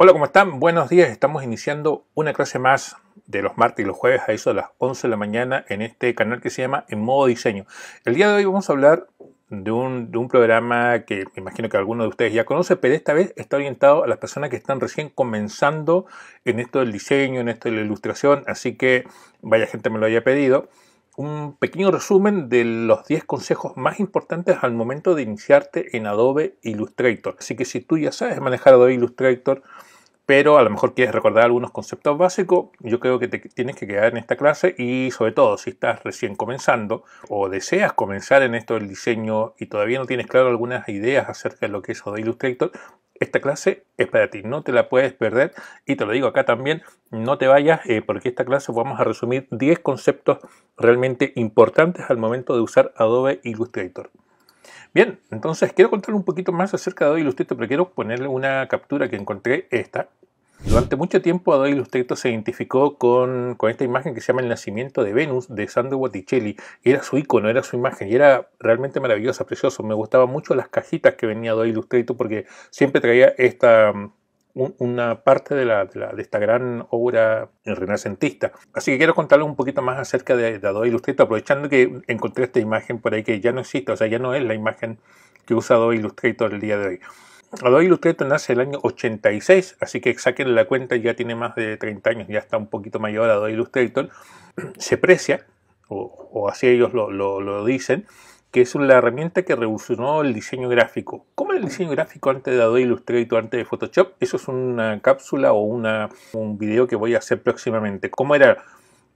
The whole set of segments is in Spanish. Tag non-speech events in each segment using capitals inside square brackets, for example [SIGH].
Hola, ¿cómo están? Buenos días. Estamos iniciando una clase más de los martes y los jueves a eso de las 11 de la mañana en este canal que se llama En Modo Diseño. El día de hoy vamos a hablar de un, programa que me imagino que alguno de ustedes ya conoce, pero esta vez está orientado a las personas que están recién comenzando en esto del diseño, en esto de la ilustración, así que vaya gente me lo haya pedido un pequeño resumen de los 10 consejos más importantes al momento de iniciarte en Adobe Illustrator. Así que si tú ya sabes manejar Adobe Illustrator, pero a lo mejor quieres recordar algunos conceptos básicos, yo creo que te tienes que quedar en esta clase y sobre todo si estás recién comenzando o deseas comenzar en esto del diseño y todavía no tienes claro algunas ideas acerca de lo que es Adobe Illustrator, esta clase es para ti, no te la puedes perder y te lo digo acá también, no te vayas eh, porque esta clase vamos a resumir 10 conceptos realmente importantes al momento de usar Adobe Illustrator. Bien, entonces quiero contar un poquito más acerca de Adobe pero quiero ponerle una captura que encontré, esta. Durante mucho tiempo Adobe Illustrator se identificó con, esta imagen que se llama El nacimiento de Venus de Sandro Botticelli. Era su icono, era su imagen y era realmente maravillosa, precioso. Me gustaban mucho las cajitas que venía Adobe Illustrator porque siempre traía esta una parte de, la, de, esta gran obra renacentista. Así que quiero contarles un poquito más acerca de, Adobe Illustrator, aprovechando que encontré esta imagen por ahí que ya no existe, o sea, ya no es la imagen que usa Adobe Illustrator el día de hoy. Adobe Illustrator nace el año 86, así que saquen la cuenta, ya tiene más de 30 años, ya está un poquito mayor Adobe Illustrator. Se precia, o, así ellos lo dicen, que es una herramienta que revolucionó el diseño gráfico. ¿Cómo era el diseño gráfico antes de Adobe Illustrator, antes de Photoshop? Eso es una cápsula o un video que voy a hacer próximamente. ¿Cómo era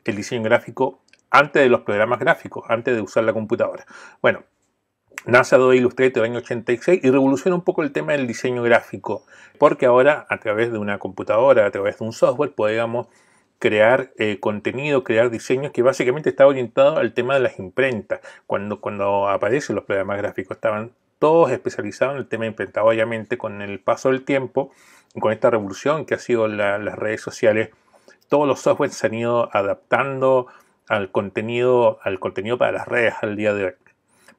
el diseño gráfico antes de los programas gráficos, antes de usar la computadora? Bueno, nace Adobe Illustrator en el año 86 y revoluciona un poco el tema del diseño gráfico, porque ahora a través de una computadora, a través de un software, podemos crear eh, contenido, crear diseños que básicamente estaba orientado al tema de las imprentas. Cuando, cuando aparecen los programas gráficos estaban todos especializados en el tema de imprenta. Obviamente con el paso del tiempo, con esta revolución que ha sido las redes sociales, todos los softwares se han ido adaptando al contenido, al contenido para las redes al día de hoy.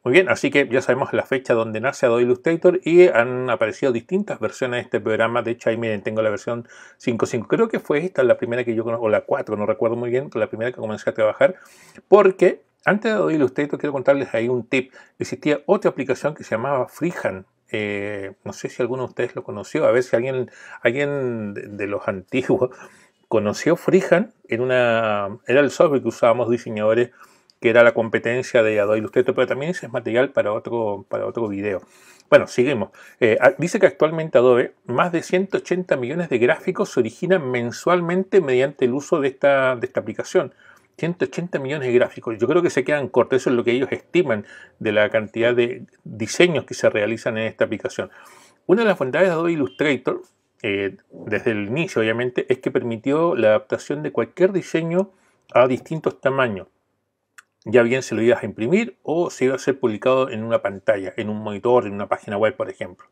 Muy bien, así que ya sabemos la fecha donde nace Adobe Illustrator y han aparecido distintas versiones de este programa. De hecho, ahí miren, tengo la versión 5.5. Creo que fue esta la primera que yo conozco, o la 4, no recuerdo muy bien, la primera que comencé a trabajar, porque antes de Adobe Illustrator quiero contarles ahí un tip. Existía otra aplicación que se llamaba Freehand. Eh, no sé si alguno de ustedes lo conoció, a ver si alguien, alguien de, los [LAUGHS] antiguos conoció Freehand. era el software que usábamos diseñadores que era la competencia de Adobe Illustrator, pero también ese es material para otro, para otro video. Bueno, seguimos. Eh, dice que actualmente Adobe, más de 180 millones de gráficos se originan mensualmente mediante el uso de esta, esta aplicación. 180 millones de gráficos. Yo creo que se quedan cortos. Eso es lo que ellos estiman de la cantidad de diseños que se realizan en esta aplicación. Una de las ventajas de Adobe Illustrator, eh, desde el inicio obviamente, es que permitió la adaptación de cualquier diseño a distintos tamaños ya bien se lo ibas a imprimir o se iba a ser publicado en una pantalla, en un monitor, en una página web, por ejemplo.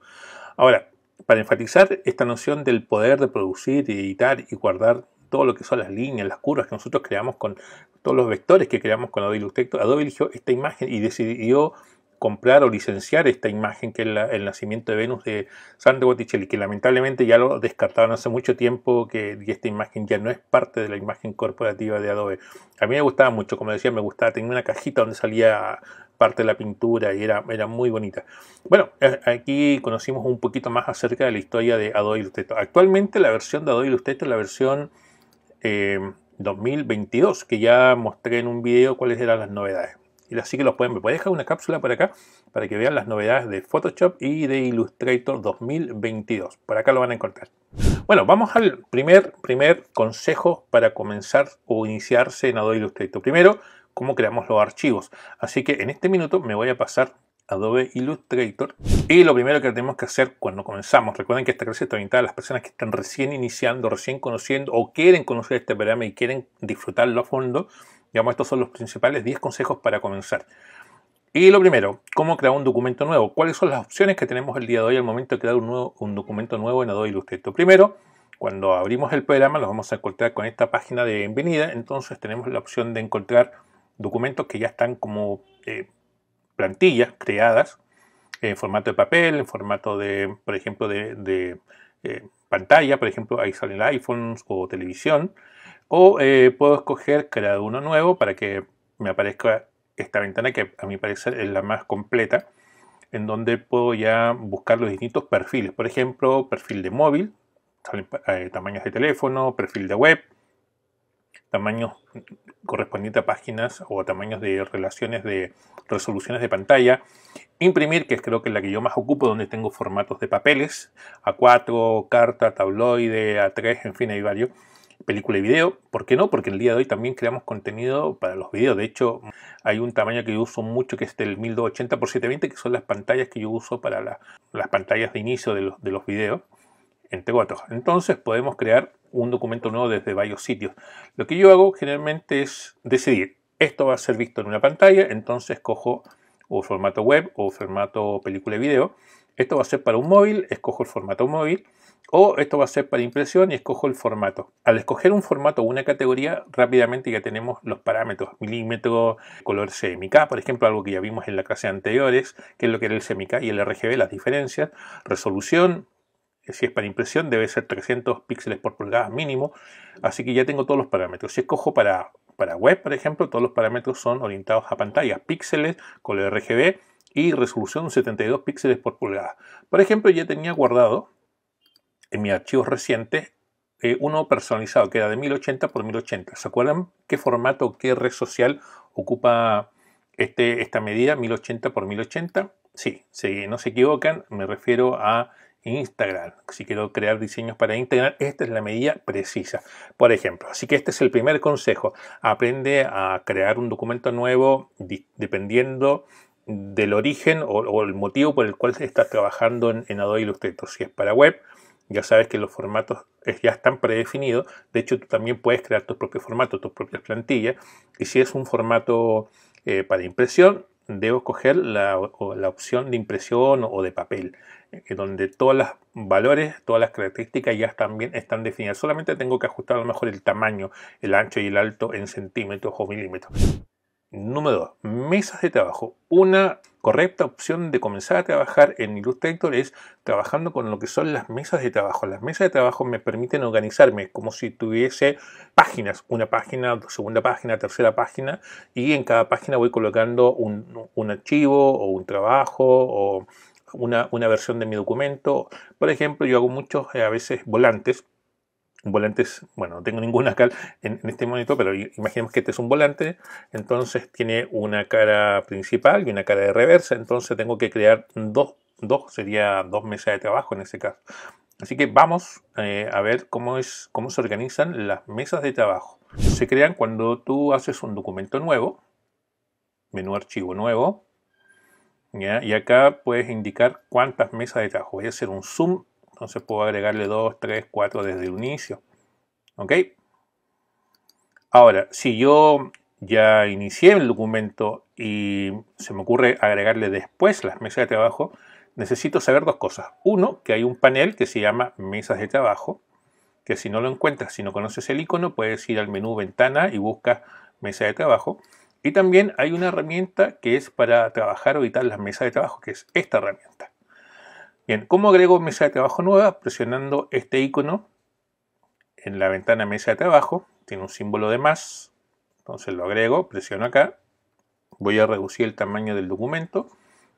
Ahora, para enfatizar esta noción del poder de producir, editar y guardar todo lo que son las líneas, las curvas que nosotros creamos con todos los vectores que creamos con Adobe Illustrator, Adobe eligió esta imagen y decidió comprar o licenciar esta imagen que es el nacimiento de Venus de Sandro Botticelli, que lamentablemente ya lo descartaron hace mucho tiempo, que esta imagen ya no es parte de la imagen corporativa de Adobe. A mí me gustaba mucho, como decía, me gustaba, tenía una cajita donde salía parte de la pintura y era, era muy bonita. Bueno, eh, aquí conocimos un poquito más acerca de la historia de Adobe Illustrator. Actualmente la versión de Adobe Illustrator es la versión 2022, eh, que ya mostré en un video cuáles eran las novedades así que los pueden ver. Voy a dejar una cápsula por acá para que vean las novedades de Photoshop y de Illustrator 2022. Por acá lo van a encontrar. Bueno, vamos al primer, primer consejo para comenzar o iniciarse en Adobe Illustrator. Primero, cómo creamos los archivos. Así que en este minuto me voy a pasar Adobe Illustrator. Y lo primero que tenemos que hacer cuando comenzamos, recuerden que esta clase está orientada a las personas que están recién iniciando, recién conociendo o quieren conocer este programa y quieren disfrutarlo a fondo, estos son los principales 10 consejos para comenzar. Y lo primero, ¿cómo crear un documento nuevo? ¿Cuáles son las opciones que tenemos el día de hoy al momento de crear un, documento nuevo en Adobe Illustrator? Primero, cuando abrimos el programa nos vamos a encontrar con esta página de bienvenida, entonces tenemos la opción de encontrar documentos que ya están como eh, plantillas creadas en eh, formato de papel, en formato de, por ejemplo, de, eh, pantalla, por ejemplo, ahí salen iPhones o televisión. O eh, puedo escoger crear uno nuevo para que me aparezca esta ventana que a mí parecer es la más completa, en donde puedo ya buscar los distintos perfiles. Por ejemplo, perfil de móvil, eh, tamaños de teléfono, perfil de web, tamaños correspondiente a páginas o tamaños de relaciones de resoluciones de pantalla. Imprimir, que creo que es la que yo más ocupo, donde tengo formatos de papeles, A4, carta, tabloide, A3, en fin, hay varios película y video. ¿Por qué no? Porque el día de hoy también creamos contenido para los videos. De hecho, hay un tamaño que yo uso mucho que es del 1280x720, que son las pantallas que yo uso para las pantallas de inicio de los, de los videos, entre otros. Entonces podemos crear un documento nuevo desde varios sitios. Lo que yo hago generalmente es decidir, esto va a ser visto en una pantalla, entonces cojo o formato web o formato película y video. Esto va a ser para un móvil, escojo el formato móvil o esto va a ser para impresión y escojo el formato. Al escoger un formato o una categoría, rápidamente ya tenemos los parámetros, milímetro, color CMK por ejemplo, algo que ya vimos en la clase anteriores, que es lo que era el CMK y el RGB, las diferencias, resolución, eh, si es para impresión debe ser 300 píxeles por pulgada mínimo, así que ya tengo todos los parámetros. Si escojo para, para web, por ejemplo, todos los parámetros son orientados a pantalla, píxeles, color RGB y resolución 72 píxeles por pulgada. Por ejemplo, ya tenía guardado en mis archivos recientes, eh, uno personalizado que era de 1080 por 1080. ¿Se acuerdan qué formato, qué red social ocupa este, esta medida 1080 por 1080? Sí, si no se equivocan, me refiero a Instagram. Si quiero crear diseños para Instagram, esta es la medida precisa. Por ejemplo, así que este es el primer consejo. Aprende a crear un documento nuevo dependiendo del origen o, el motivo por el cual estás trabajando en Adobe Illustrator. Si es para web, ya sabes que los formatos eh, ya están predefinidos. De hecho, tú también puedes crear tus propios formatos, tus propias plantillas. Y si es un formato eh, para impresión, debo coger la, opción de impresión o de papel, en eh, donde todos los valores, todas las características ya también bien, están definidas. Solamente tengo que ajustar a lo mejor el tamaño, el ancho y el alto en centímetros o milímetros. Número 2. Mesas de trabajo. Una correcta opción de comenzar a trabajar en Illustrator es trabajando con lo que son las mesas de trabajo. Las mesas de trabajo me permiten organizarme como si tuviese páginas, una página, segunda página, tercera página, y en cada página voy colocando un, archivo o un trabajo o una, una versión de mi documento. Por ejemplo, yo hago muchos, eh, a veces, volantes un volantes, bueno, no tengo ninguna acá en, este monitor, pero imaginemos que este es un volante, entonces tiene una cara principal y una cara de reversa, entonces tengo que crear dos, dos sería dos mesas de trabajo en ese caso. Así que vamos eh, a ver cómo, es, cómo se organizan las mesas de trabajo. Se crean cuando tú haces un documento nuevo, menú archivo nuevo, y acá puedes indicar cuántas mesas de trabajo. Voy a hacer un zoom entonces puedo agregarle 2, 3, 4 desde el inicio. ¿Ok? Ahora, si yo ya inicié el documento y se me ocurre agregarle después las mesas de trabajo, necesito saber dos cosas. Uno, que hay un panel que se llama mesas de trabajo, que si no lo encuentras, si no conoces el icono, puedes ir al menú ventana y buscas mesa de trabajo. Y también hay una herramienta que es para trabajar o editar las mesas de trabajo, que es esta herramienta. Bien, ¿cómo agrego mesa de trabajo nueva? Presionando este icono en la ventana mesa de trabajo. Tiene un símbolo de más. Entonces lo agrego, presiono acá. Voy a reducir el tamaño del documento.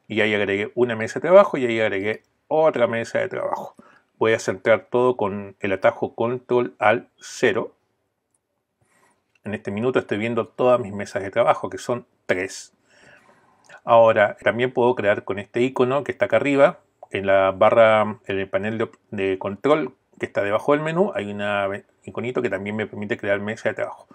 Y ahí agregué una mesa de trabajo y ahí agregué otra mesa de trabajo. Voy a centrar todo con el atajo control al 0. En este minuto estoy viendo todas mis mesas de trabajo, que son tres. Ahora, también puedo crear con este icono que está acá arriba, en la barra, en el panel de, control que está debajo del menú, hay un iconito que también me permite crear mesa de trabajo.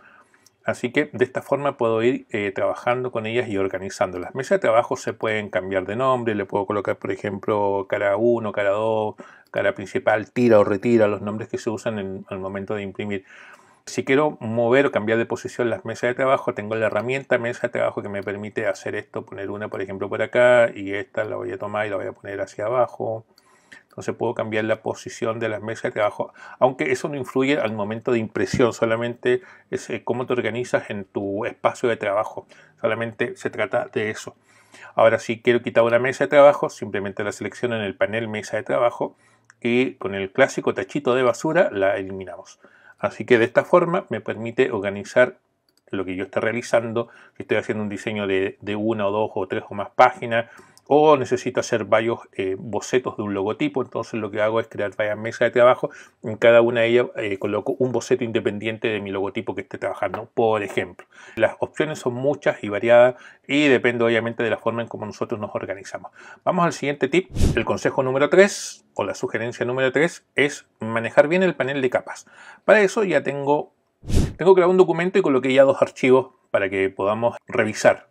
Así que de esta forma puedo ir eh, trabajando con ellas y organizando. Las mesas de trabajo se pueden cambiar de nombre, le puedo colocar, por ejemplo, cara 1, cara 2, cara principal, tira o retira los nombres que se usan en, al momento de imprimir. Si quiero mover o cambiar de posición las mesas de trabajo, tengo la herramienta mesa de trabajo que me permite hacer esto, poner una por ejemplo por acá y esta la voy a tomar y la voy a poner hacia abajo. Entonces puedo cambiar la posición de las mesas de trabajo, aunque eso no influye al momento de impresión, solamente es eh, cómo te organizas en tu espacio de trabajo, solamente se trata de eso. Ahora si quiero quitar una mesa de trabajo, simplemente la selecciono en el panel mesa de trabajo y con el clásico tachito de basura la eliminamos. Así que de esta forma me permite organizar lo que yo estoy realizando, si estoy haciendo un diseño de, de, una o dos o tres o más páginas, o necesito hacer varios eh, bocetos de un logotipo, entonces lo que hago es crear varias mesas de trabajo, en cada una de ellas eh, coloco un boceto independiente de mi logotipo que esté trabajando, por ejemplo. Las opciones son muchas y variadas y depende obviamente de la forma en cómo nosotros nos organizamos. Vamos al siguiente tip, el consejo número 3 o la sugerencia número 3 es manejar bien el panel de capas. Para eso ya tengo, tengo creado un documento y coloqué ya dos archivos para que podamos revisar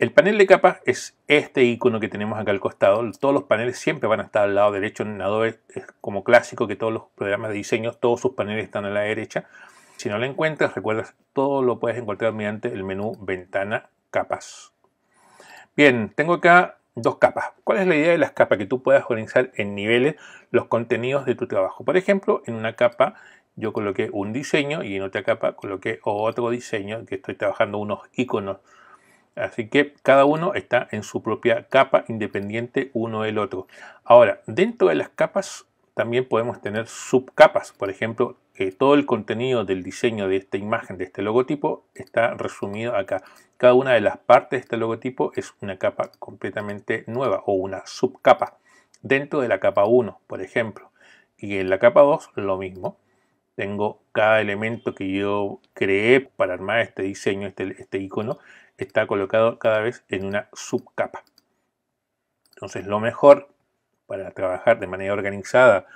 el panel de capas es este icono que tenemos acá al costado. Todos los paneles siempre van a estar al lado derecho. En Adobe es como clásico que todos los programas de diseño, todos sus paneles están a la derecha. Si no lo encuentras, recuerdas, todo lo puedes encontrar mediante el menú Ventana Capas. Bien, tengo acá dos capas. ¿Cuál es la idea de las capas? Que tú puedas organizar en niveles los contenidos de tu trabajo. Por ejemplo, en una capa yo coloqué un diseño y en otra capa coloqué otro diseño que estoy trabajando unos iconos Así que cada uno está en su propia capa independiente uno del otro. Ahora, dentro de las capas también podemos tener subcapas. Por ejemplo, eh, todo el contenido del diseño de esta imagen, de este logotipo, está resumido acá. Cada una de las partes de este logotipo es una capa completamente nueva o una subcapa. Dentro de la capa 1, por ejemplo. Y en la capa 2, lo mismo tengo cada elemento que yo creé para armar este diseño, este, este, icono, está colocado cada vez en una subcapa. Entonces lo mejor para trabajar de manera organizada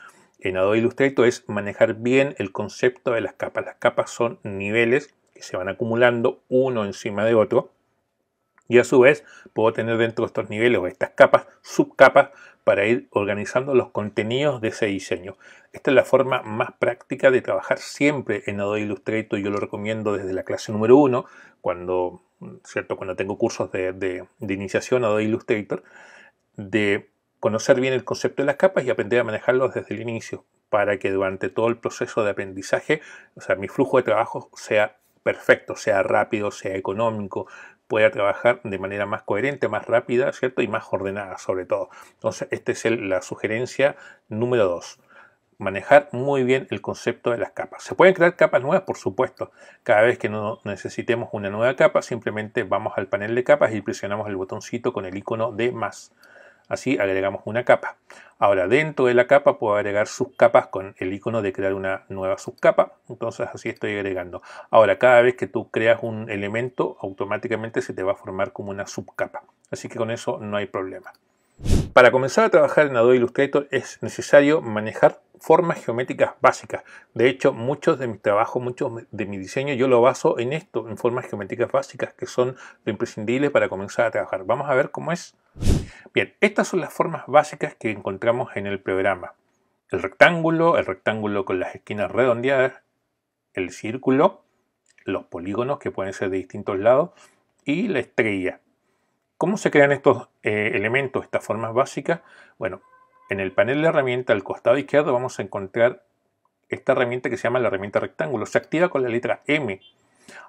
en Adobe Illustrator es manejar bien el concepto de las capas. Las capas son niveles que se van acumulando uno encima de otro. Y a su vez puedo tener dentro de estos niveles o estas capas, subcapas, para ir organizando los contenidos de ese diseño. Esta es la forma más práctica de trabajar siempre en Adobe Illustrator. Yo lo recomiendo desde la clase número uno, cuando, ¿cierto? cuando tengo cursos de, de, iniciación a Adobe Illustrator, de conocer bien el concepto de las capas y aprender a manejarlos desde el inicio, para que durante todo el proceso de aprendizaje, o sea, mi flujo de trabajo sea perfecto, sea rápido, sea económico, pueda trabajar de manera más coherente, más rápida, ¿cierto? Y más ordenada sobre todo. Entonces, esta es la sugerencia número 2 manejar muy bien el concepto de las capas. Se pueden crear capas nuevas, por supuesto. Cada vez que no necesitemos una nueva capa, simplemente vamos al panel de capas y presionamos el botoncito con el icono de más. Así agregamos una capa. Ahora dentro de la capa puedo agregar subcapas con el icono de crear una nueva subcapa. Entonces así estoy agregando. Ahora cada vez que tú creas un elemento automáticamente se te va a formar como una subcapa. Así que con eso no hay problema. Para comenzar a trabajar en Adobe Illustrator es necesario manejar formas geométricas básicas. De hecho, muchos de mi trabajo, muchos de mi diseño, yo lo baso en esto, en formas geométricas básicas, que son lo imprescindible para comenzar a trabajar. Vamos a ver cómo es. Bien, estas son las formas básicas que encontramos en el programa. El rectángulo, el rectángulo con las esquinas redondeadas, el círculo, los polígonos que pueden ser de distintos lados y la estrella. ¿Cómo se crean estos eh, elementos, estas formas básicas? Bueno, en el panel de herramienta al costado izquierdo vamos a encontrar esta herramienta que se llama la herramienta rectángulo. Se activa con la letra M.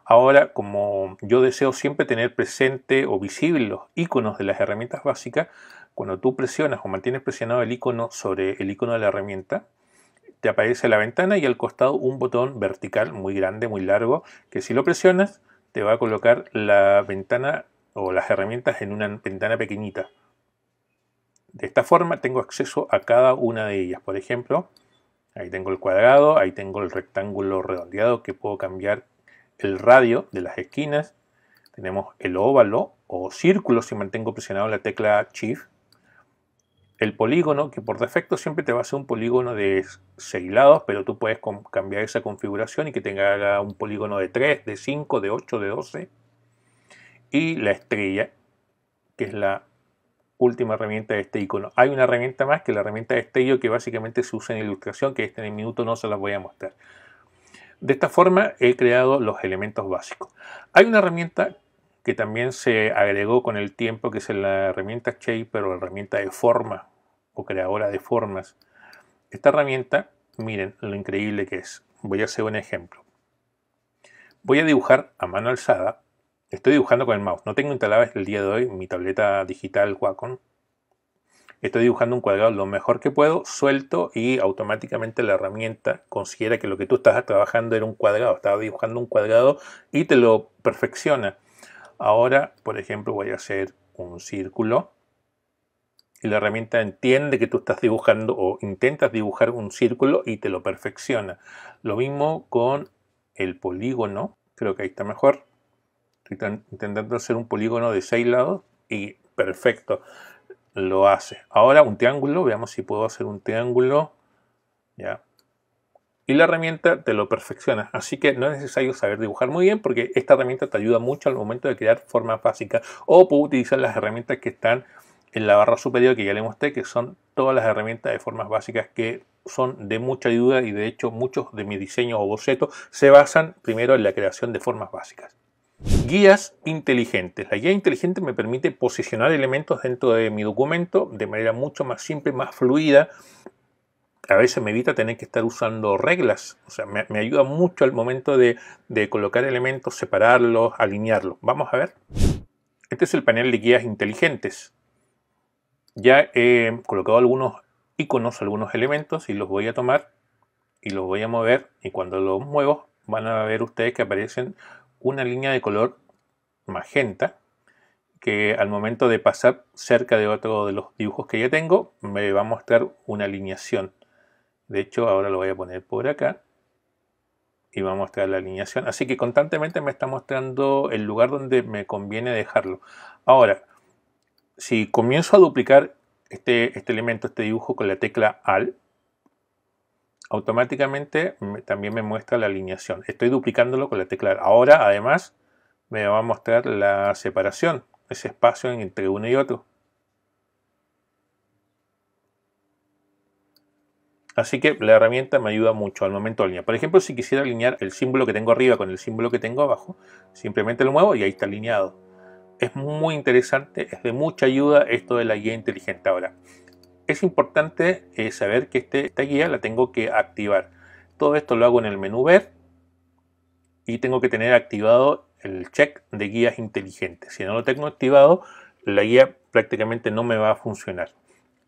Ahora, como yo deseo siempre tener presente o visible los iconos de las herramientas básicas, cuando tú presionas o mantienes presionado el icono sobre el icono de la herramienta, te aparece la ventana y al costado un botón vertical muy grande, muy largo, que si lo presionas te va a colocar la ventana o las herramientas en una ventana pequeñita. De esta forma tengo acceso a cada una de ellas. Por ejemplo, ahí tengo el cuadrado, ahí tengo el rectángulo redondeado que puedo cambiar el radio de las esquinas. Tenemos el óvalo o círculo si mantengo presionado la tecla Shift. El polígono, que por defecto siempre te va a ser un polígono de seis lados, pero tú puedes cambiar esa configuración y que tenga un polígono de 3, de 5, de 8, de 12. Y la estrella, que es la última herramienta de este icono. Hay una herramienta más que la herramienta de estello que básicamente se usa en ilustración, que este en el minuto no se las voy a mostrar. De esta forma he creado los elementos básicos. Hay una herramienta que también se agregó con el tiempo, que es la herramienta Shape, o la herramienta de forma o creadora de formas. Esta herramienta, miren lo increíble que es. Voy a hacer un ejemplo. Voy a dibujar a mano alzada Estoy dibujando con el mouse. No tengo instalada el día de hoy mi tableta digital Wacom. Estoy dibujando un cuadrado lo mejor que puedo, suelto y automáticamente la herramienta considera que lo que tú estás trabajando era un cuadrado. Estaba dibujando un cuadrado y te lo perfecciona. Ahora, por ejemplo, voy a hacer un círculo y la herramienta entiende que tú estás dibujando o intentas dibujar un círculo y te lo perfecciona. Lo mismo con el polígono, creo que ahí está mejor. Estoy intentando hacer un polígono de seis lados y perfecto, lo hace. Ahora un triángulo, veamos si puedo hacer un triángulo. Ya. Y la herramienta te lo perfecciona, así que no es necesario saber dibujar muy bien porque esta herramienta te ayuda mucho al momento de crear formas básicas o puedo utilizar las herramientas que están en la barra superior que ya le mostré, que son todas las herramientas de formas básicas que son de mucha ayuda y de hecho muchos de mis diseños o bocetos se basan primero en la creación de formas básicas. Guías inteligentes. La guía inteligente me permite posicionar elementos dentro de mi documento de manera mucho más simple, más fluida. A veces me evita tener que estar usando reglas. O sea, me, ayuda mucho al momento de, de colocar elementos, separarlos, alinearlos. Vamos a ver. Este es el panel de guías inteligentes. Ya he colocado algunos iconos, algunos elementos y los voy a tomar y los voy a mover y cuando los muevo van a ver ustedes que aparecen una línea de color magenta que al momento de pasar cerca de otro de los dibujos que ya tengo me va a mostrar una alineación. De hecho ahora lo voy a poner por acá y va a mostrar la alineación. Así que constantemente me está mostrando el lugar donde me conviene dejarlo. Ahora, si comienzo a duplicar este, este elemento, este dibujo con la tecla ALT, automáticamente también me muestra la alineación. Estoy duplicándolo con la tecla. Ahora, además, me va a mostrar la separación, ese espacio entre uno y otro. Así que la herramienta me ayuda mucho al momento de alinear. Por ejemplo, si quisiera alinear el símbolo que tengo arriba con el símbolo que tengo abajo, simplemente lo muevo y ahí está alineado. Es muy interesante, es de mucha ayuda esto de la guía inteligente ahora. Es importante eh, saber que este, esta guía la tengo que activar. Todo esto lo hago en el menú ver y tengo que tener activado el check de guías inteligentes. Si no lo tengo activado, la guía prácticamente no me va a funcionar.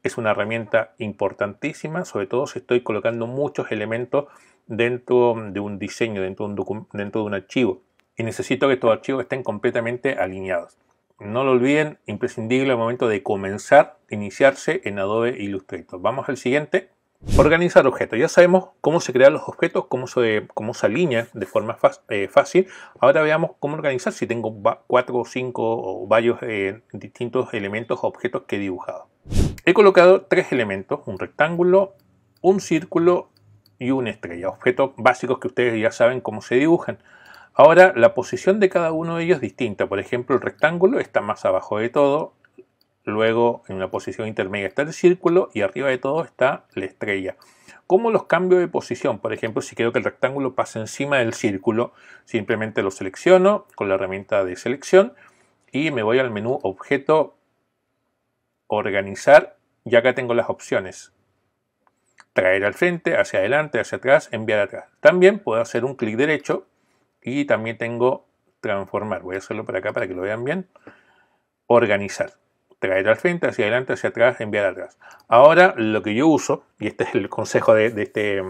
Es una herramienta importantísima, sobre todo si estoy colocando muchos elementos dentro de un diseño, dentro de un, dentro de un archivo. Y necesito que estos archivos estén completamente alineados no lo olviden, imprescindible al momento de comenzar, iniciarse en Adobe Illustrator. Vamos al siguiente. Organizar objetos. Ya sabemos cómo se crean los objetos, cómo se, cómo alinean de forma eh, fácil. Ahora veamos cómo organizar si tengo cuatro o cinco o varios eh, distintos elementos o objetos que he dibujado. He colocado tres elementos, un rectángulo, un círculo y una estrella. Objetos básicos que ustedes ya saben cómo se dibujan. Ahora, la posición de cada uno de ellos es distinta. Por ejemplo, el rectángulo está más abajo de todo, luego en una posición intermedia está el círculo y arriba de todo está la estrella. ¿Cómo los cambio de posición? Por ejemplo, si quiero que el rectángulo pase encima del círculo, simplemente lo selecciono con la herramienta de selección y me voy al menú Objeto, Organizar ya que tengo las opciones. Traer al frente, hacia adelante, hacia atrás, enviar atrás. También puedo hacer un clic derecho y también tengo transformar. Voy a hacerlo para acá para que lo vean bien. Organizar. Traer al frente, hacia adelante, hacia atrás, enviar atrás. Ahora lo que yo uso, y este es el consejo de, este,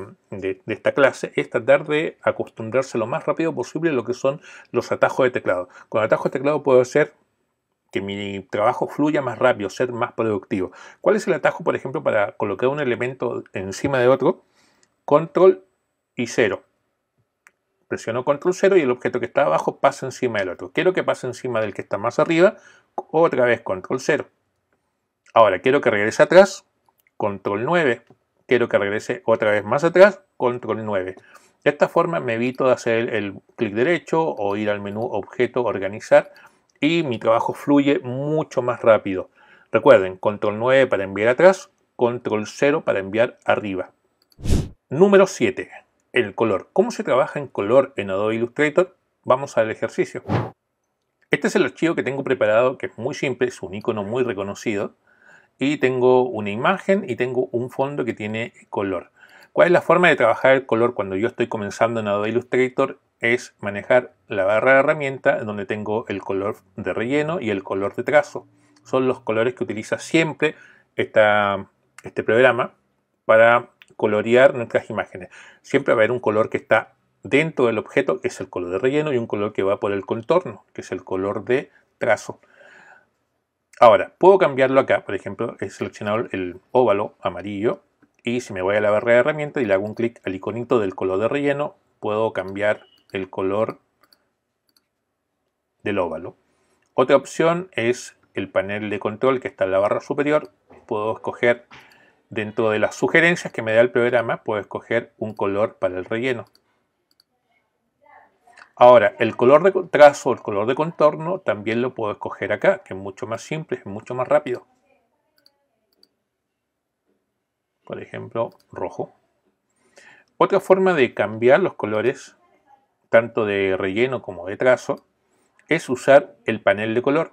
esta clase, es tratar de acostumbrarse lo más rápido posible a lo que son los atajos de teclado. Con atajos de teclado puedo hacer que mi trabajo fluya más rápido, ser más productivo. ¿Cuál es el atajo, por ejemplo, para colocar un elemento encima de otro? Control y cero. Presiono control 0 cero y el objeto que está abajo pasa encima del otro. Quiero que pase encima del que está más arriba, otra vez control 0. Ahora quiero que regrese atrás, control 9. Quiero que regrese otra vez más atrás, control 9. De esta forma me evito de hacer el clic derecho o ir al menú objeto organizar y mi trabajo fluye mucho más rápido. Recuerden, control 9 para enviar atrás, control 0 para enviar arriba. Número 7 el color. ¿Cómo se trabaja en color en Adobe Illustrator? Vamos al ejercicio. Este es el archivo que tengo preparado, que es muy simple, es un icono muy reconocido. Y tengo una imagen y tengo un fondo que tiene color. ¿Cuál es la forma de trabajar el color cuando yo estoy comenzando en Adobe Illustrator? Es manejar la barra de herramienta donde tengo el color de relleno y el color de trazo. Son los colores que utiliza siempre este programa para colorear nuestras imágenes. Siempre va a haber un color que está dentro del objeto, que es el color de relleno, y un color que va por el contorno, que es el color de trazo. Ahora, puedo cambiarlo acá, por ejemplo, he seleccionado el óvalo amarillo y si me voy a la barra de herramientas y le hago un clic al iconito del color de relleno, puedo cambiar el color del óvalo. Otra opción es el panel de control que está en la barra superior. Puedo escoger Dentro de las sugerencias que me da el programa, puedo escoger un color para el relleno. Ahora, el color de trazo o el color de contorno también lo puedo escoger acá, que es mucho más simple, es mucho más rápido. Por ejemplo, rojo. Otra forma de cambiar los colores, tanto de relleno como de trazo, es usar el panel de color.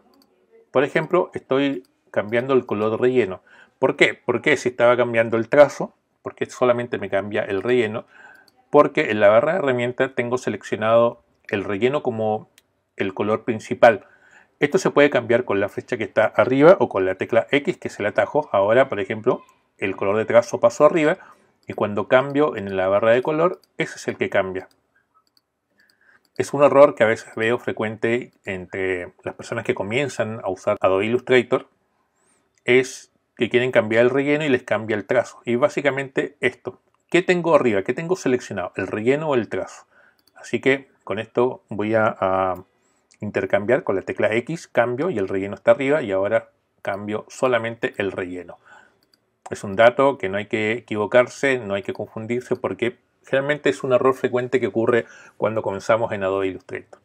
Por ejemplo, estoy cambiando el color de relleno. ¿Por qué? Porque si estaba cambiando el trazo, porque solamente me cambia el relleno, porque en la barra de herramientas tengo seleccionado el relleno como el color principal. Esto se puede cambiar con la flecha que está arriba o con la tecla X que se el atajo. Ahora, por ejemplo, el color de trazo pasó arriba y cuando cambio en la barra de color, ese es el que cambia. Es un error que a veces veo frecuente entre las personas que comienzan a usar Adobe Illustrator. Es que quieren cambiar el relleno y les cambia el trazo. Y básicamente esto. ¿Qué tengo arriba? ¿Qué tengo seleccionado? ¿El relleno o el trazo? Así que con esto voy a, intercambiar con la tecla X, cambio y el relleno está arriba y ahora cambio solamente el relleno. Es un dato que no hay que equivocarse, no hay que confundirse porque generalmente es un error frecuente que ocurre cuando comenzamos en Adobe Illustrator.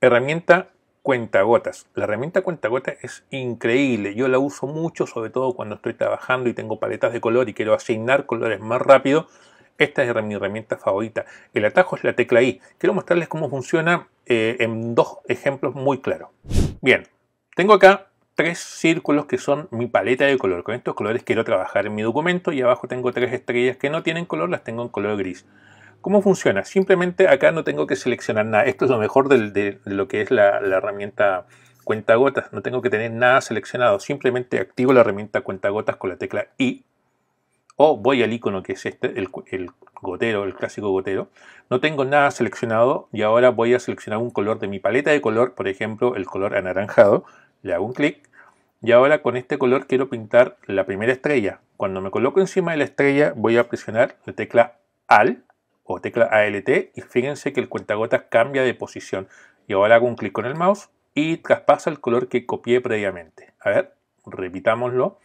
Herramienta cuentagotas. La herramienta gotas es increíble. Yo la uso mucho, sobre todo cuando estoy trabajando y tengo paletas de color y quiero asignar colores más rápido. Esta es mi herramienta favorita. El atajo es la tecla I. Quiero mostrarles cómo funciona eh, en dos ejemplos muy claros. Bien, tengo acá tres círculos que son mi paleta de color. Con estos colores quiero trabajar en mi documento y abajo tengo tres estrellas que no tienen color, las tengo en color gris. ¿Cómo funciona? Simplemente acá no tengo que seleccionar nada. Esto es lo mejor de, lo que es la, herramienta herramienta cuentagotas. No tengo que tener nada seleccionado. Simplemente activo la herramienta cuentagotas con la tecla I o voy al icono que es este, el, el, gotero, el clásico gotero. No tengo nada seleccionado y ahora voy a seleccionar un color de mi paleta de color, por ejemplo, el color anaranjado. Le hago un clic y ahora con este color quiero pintar la primera estrella. Cuando me coloco encima de la estrella voy a presionar la tecla ALT o tecla ALT y fíjense que el cuentagotas cambia de posición. Y ahora hago un clic con el mouse y traspasa el color que copié previamente. A ver, repitámoslo.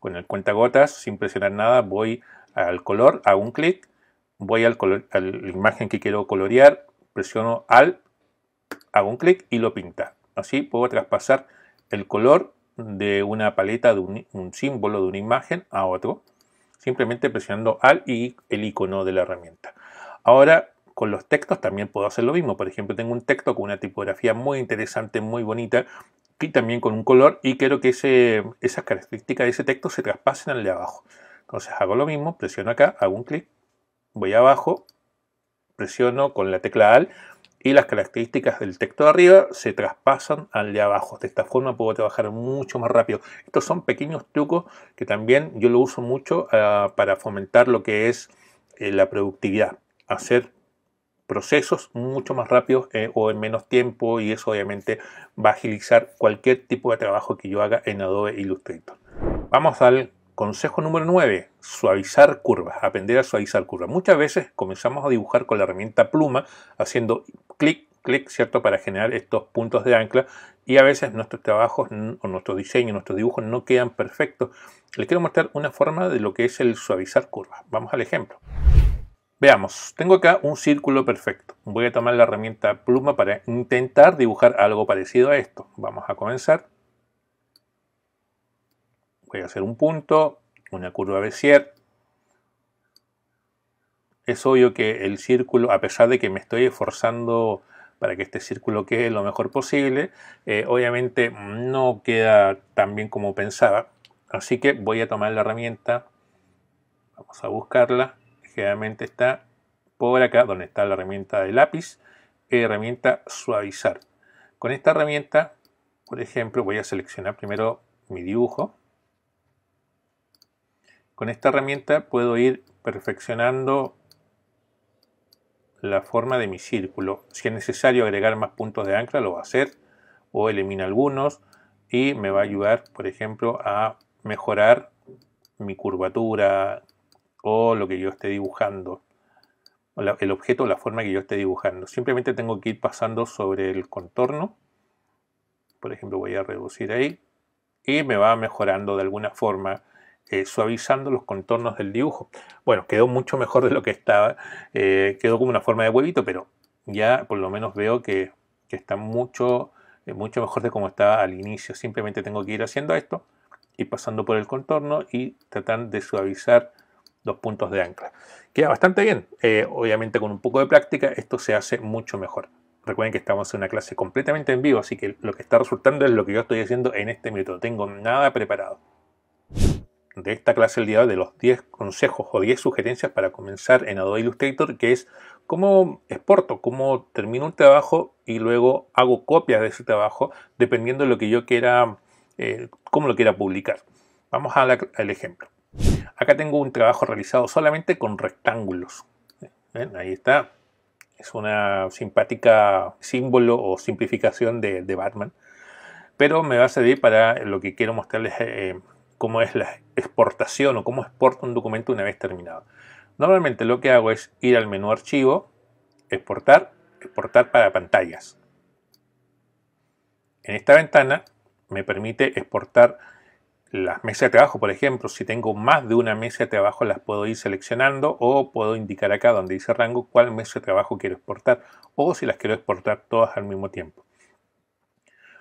Con el cuentagotas, sin presionar nada, voy al color, hago un clic, voy al color, a la imagen que quiero colorear, presiono al, hago un clic y lo pinta. Así puedo traspasar el color de una paleta, de un, un símbolo, de una imagen a otro, simplemente presionando al y el icono de la herramienta. Ahora, con los textos también puedo hacer lo mismo. Por ejemplo, tengo un texto con una tipografía muy interesante, muy bonita, y también con un color, y quiero que esas características de ese texto se traspasen al de abajo. Entonces hago lo mismo, presiono acá, hago un clic, voy abajo, presiono con la tecla AL y las características del texto de arriba se traspasan al de abajo. De esta forma puedo trabajar mucho más rápido. Estos son pequeños trucos que también yo lo uso mucho ah, para fomentar lo que es eh, la productividad hacer procesos mucho más rápidos eh, o en menos tiempo y eso obviamente va a agilizar cualquier tipo de trabajo que yo haga en Adobe Illustrator. Vamos al consejo número 9, suavizar curvas, aprender a suavizar curvas. Muchas veces comenzamos a dibujar con la herramienta pluma haciendo clic, clic, ¿cierto? Para generar estos puntos de ancla y a veces nuestros trabajos o nuestros diseños, nuestros dibujos no quedan perfectos. Les quiero mostrar una forma de lo que es el suavizar curvas. Vamos al ejemplo. Veamos, tengo acá un círculo perfecto. Voy a tomar la herramienta pluma para intentar dibujar algo parecido a esto. Vamos a comenzar. Voy a hacer un punto, una curva Bézier. Es obvio que el círculo, a pesar de que me estoy esforzando para que este círculo quede lo mejor posible, eh, obviamente no queda tan bien como pensaba. Así que voy a tomar la herramienta, vamos a buscarla, generalmente está por acá, donde está la herramienta de lápiz, eh, herramienta suavizar. Con esta herramienta, por ejemplo, voy a seleccionar primero mi dibujo. Con esta herramienta puedo ir perfeccionando la forma de mi círculo. Si es necesario agregar más puntos de ancla, lo va a hacer o elimina algunos y me va a ayudar, por ejemplo, a mejorar mi curvatura, o lo que yo esté dibujando, el objeto o la forma que yo esté dibujando. Simplemente tengo que ir pasando sobre el contorno. Por ejemplo, voy a reducir ahí y me va mejorando de alguna forma, eh, suavizando los contornos del dibujo. Bueno, quedó mucho mejor de lo que estaba, eh, quedó como una forma de huevito, pero ya por lo menos veo que, está mucho, eh, mucho mejor de como estaba al inicio. Simplemente tengo que ir haciendo esto y pasando por el contorno y tratando de suavizar dos puntos de ancla. Queda bastante bien. Eh, obviamente con un poco de práctica esto se hace mucho mejor. Recuerden que estamos en una clase completamente en vivo, así que lo que está resultando es lo que yo estoy haciendo en este minuto. No tengo nada preparado. De esta clase el día de los 10 consejos o 10 sugerencias para comenzar en Adobe Illustrator, que es cómo exporto, cómo termino un trabajo y luego hago copias de ese trabajo, dependiendo de lo que yo quiera, eh, cómo lo quiera publicar. Vamos la, al ejemplo. Acá tengo un trabajo realizado solamente con rectángulos. Ahí está. Es una simpática símbolo o simplificación de, Batman. Pero me va a servir para lo que quiero mostrarles eh, cómo es la exportación o cómo exporto un documento una vez terminado. Normalmente lo que hago es ir al menú archivo, exportar, exportar para pantallas. En esta ventana me permite exportar las mesas de trabajo, por ejemplo, si tengo más de una mesa de trabajo, las puedo ir seleccionando o puedo indicar acá donde dice rango cuál mesa de trabajo quiero exportar o si las quiero exportar todas al mismo tiempo.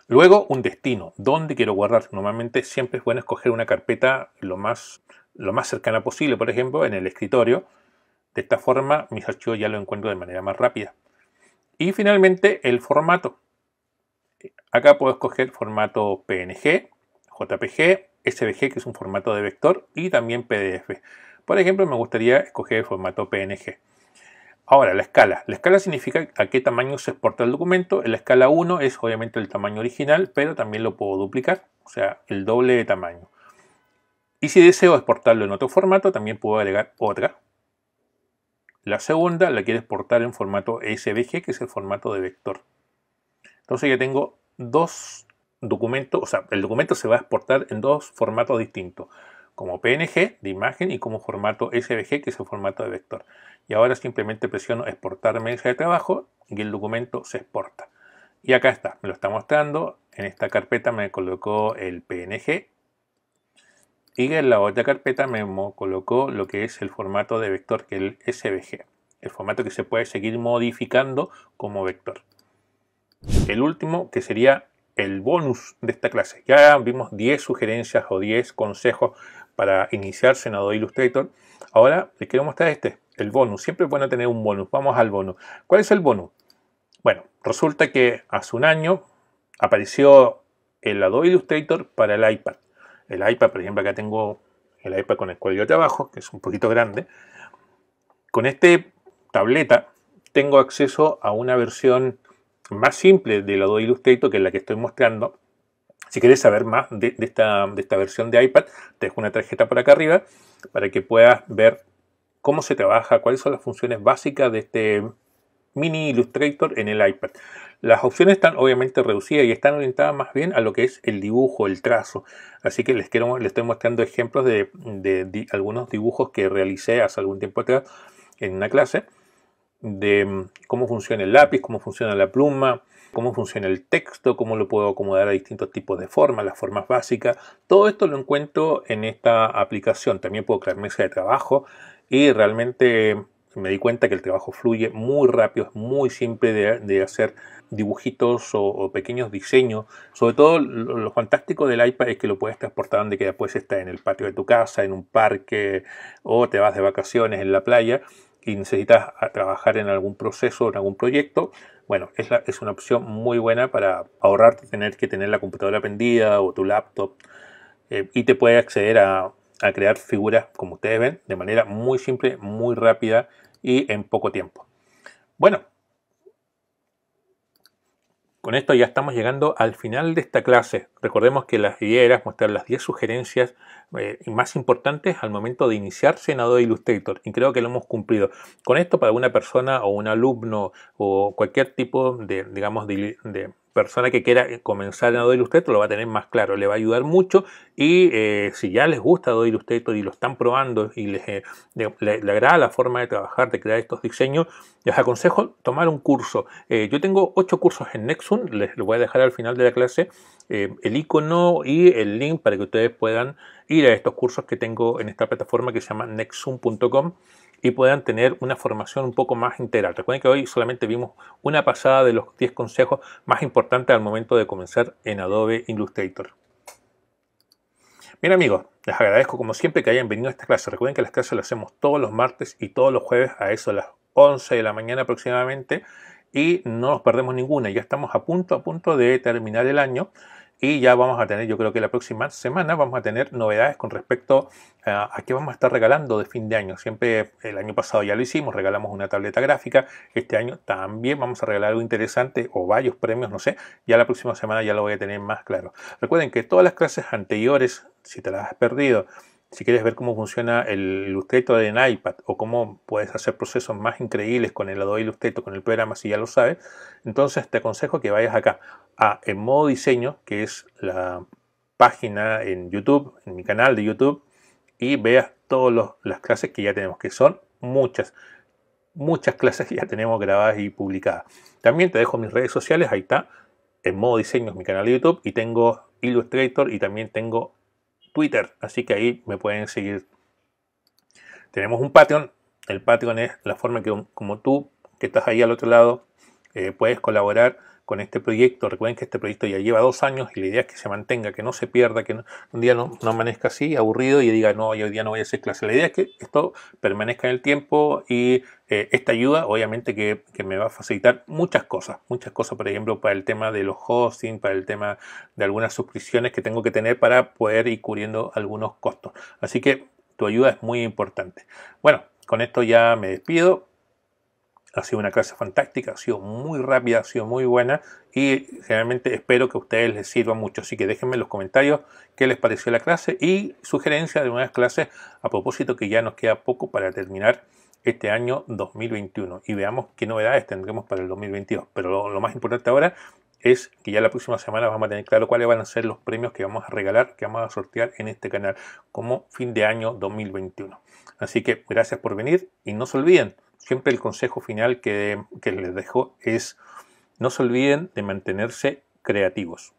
Luego, un destino, dónde quiero guardar. Normalmente siempre es bueno escoger una carpeta lo más, lo más cercana posible, por ejemplo, en el escritorio. De esta forma, mis archivos ya lo encuentro de manera más rápida. Y finalmente, el formato. Acá puedo escoger formato PNG, JPG, SVG, que es un formato de vector, y también PDF. Por ejemplo, me gustaría escoger el formato PNG. Ahora, la escala. La escala significa a qué tamaño se exporta el documento. En la escala 1 es obviamente el tamaño original, pero también lo puedo duplicar, o sea, el doble de tamaño. Y si deseo exportarlo en otro formato, también puedo agregar otra. La segunda la quiero exportar en formato SVG, que es el formato de vector. Entonces ya tengo dos documento, o sea, el documento se va a exportar en dos formatos distintos, como PNG de imagen y como formato SVG, que es el formato de vector. Y ahora simplemente presiono exportar mesa de trabajo y el documento se exporta. Y acá está, me lo está mostrando. En esta carpeta me colocó el PNG y en la otra carpeta me colocó lo que es el formato de vector, que es el SVG, el formato que se puede seguir modificando como vector. El último, que sería el bonus de esta clase. Ya vimos 10 sugerencias o 10 consejos para iniciarse en Adobe Illustrator. Ahora les quiero mostrar este, el bonus. Siempre es bueno tener un bonus. Vamos al bonus. ¿Cuál es el bonus? Bueno, resulta que hace un año apareció el Adobe Illustrator para el iPad. El iPad, por ejemplo, acá tengo el iPad con el cual yo trabajo, que es un poquito grande. Con este tableta tengo acceso a una versión más simple la Adobe Illustrator, que es la que estoy mostrando. Si quieres saber más de, esta, versión de iPad, te dejo una tarjeta por acá arriba para que puedas ver cómo se trabaja, cuáles son las funciones básicas de este mini Illustrator en el iPad. Las opciones están obviamente reducidas y están orientadas más bien a lo que es el dibujo, el trazo. Así que les, quiero, les estoy mostrando ejemplos de algunos dibujos que realicé hace algún tiempo atrás en una clase de mm, cómo funciona el lápiz, cómo funciona la pluma, cómo funciona el texto, cómo lo puedo acomodar a distintos tipos de formas, las formas básicas. Todo esto lo encuentro en esta aplicación. También puedo crear mesa de trabajo y realmente me di cuenta que el trabajo fluye muy rápido, es muy simple de, hacer dibujitos o, pequeños diseños. Sobre todo lo, fantástico del iPad es que lo puedes transportar donde que después estar en el patio de tu casa, en un parque o te vas de vacaciones en la playa y necesitas ah, trabajar en algún proceso o en algún proyecto, bueno, es, una opción muy buena para ahorrarte tener que tener la computadora prendida o tu laptop eh, y te puede acceder a, a crear figuras, como ustedes ven, de manera muy simple, muy rápida y en poco tiempo. Bueno, con esto ya estamos llegando al final de esta clase. Recordemos que la idea era mostrar las 10 sugerencias eh, más importantes al momento de iniciar Adobe Illustrator y creo que lo hemos cumplido. Con esto para una persona o un alumno o cualquier tipo de, digamos, de persona que quiera comenzar a Adobe Illustrator lo va a tener más claro, le va a ayudar mucho y eh, si ya les gusta Adobe Illustrator y lo están probando y les, eh, le, agrada la forma de trabajar, de crear estos diseños, les aconsejo tomar un curso. Eh, yo tengo ocho cursos en Nexun, les voy a dejar al final de la clase el icono y el link para que ustedes puedan ir a estos cursos que tengo en esta plataforma que se llama nexun.com y puedan tener una formación un poco más integral. Recuerden que hoy solamente vimos una pasada de los 10 consejos más importantes al momento de comenzar en Adobe Illustrator. Bien amigos, les agradezco como siempre que hayan venido a esta clase. Recuerden que las clases las hacemos todos los martes y todos los jueves a eso a las 11 de la mañana aproximadamente y no nos perdemos ninguna. Ya estamos a punto, a punto de terminar el año y ya vamos a tener, yo creo que la próxima semana vamos a tener novedades con respecto eh, a, qué vamos a estar regalando de fin de año. Siempre el año pasado ya lo hicimos, regalamos una tableta gráfica, este año también vamos a regalar algo interesante o varios premios, no sé, ya la próxima semana ya lo voy a tener más claro. Recuerden que todas las clases anteriores, si te las has perdido, si quieres ver cómo funciona el Illustrator en iPad o cómo puedes hacer procesos más increíbles con el Adobe Illustrator, con el programa, si ya lo sabes, entonces te aconsejo que vayas acá a ah, En modo diseño, que es la página en YouTube, en mi canal de YouTube, y veas todas las clases que ya tenemos, que son muchas muchas clases que ya tenemos grabadas y publicadas. También te dejo mis redes sociales, ahí está, en modo diseño es mi canal de YouTube y tengo Illustrator y también tengo Twitter. Así que ahí me pueden seguir. Tenemos un Patreon. El Patreon es la forma que como tú, que estás ahí al otro lado, eh, puedes colaborar con este proyecto. Recuerden que este proyecto ya lleva dos años y la idea es que se mantenga, que no se pierda, que un día no, amanezca así, aburrido y diga, no, yo hoy día no voy a hacer clase. La idea es que esto permanezca en el tiempo y eh, esta ayuda obviamente que, que, me va a facilitar muchas cosas, muchas cosas, por ejemplo, para el tema de los hosting, para el tema de algunas suscripciones que tengo que tener para poder ir cubriendo algunos costos. Así que tu ayuda es muy importante. Bueno, con esto ya me despido. Ha sido una clase fantástica, ha sido muy rápida, ha sido muy buena y generalmente espero que a ustedes les sirva mucho. Así que déjenme en los comentarios qué les pareció la clase y sugerencias de nuevas clases a propósito que ya nos queda poco para terminar este año 2021 y veamos qué novedades tendremos para el 2022. Pero lo, más importante ahora es que ya la próxima semana vamos a tener claro cuáles van a ser los premios que vamos a regalar, que vamos a sortear en este canal como fin de año 2021. Así que gracias por venir y no se olviden, siempre el consejo final que, les dejo es no se olviden de mantenerse creativos.